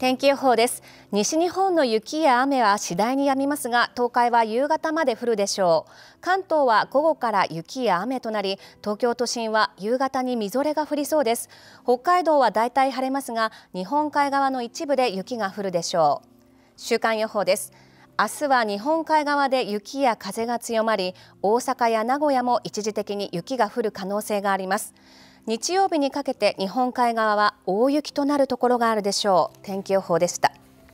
天気予報です西日本の雪や雨は次第に止みますが東海は夕方まで降るでしょう関東は午後から雪や雨となり東京都心は夕方にみぞれが降りそうです北海道はだいたい晴れますが日本海側の一部で雪が降るでしょう週間予報です明日は日本海側で雪や風が強まり大阪や名古屋も一時的に雪が降る可能性があります日曜日にかけて日本海側は大雪となるところがあるでしょう。天気予報でした。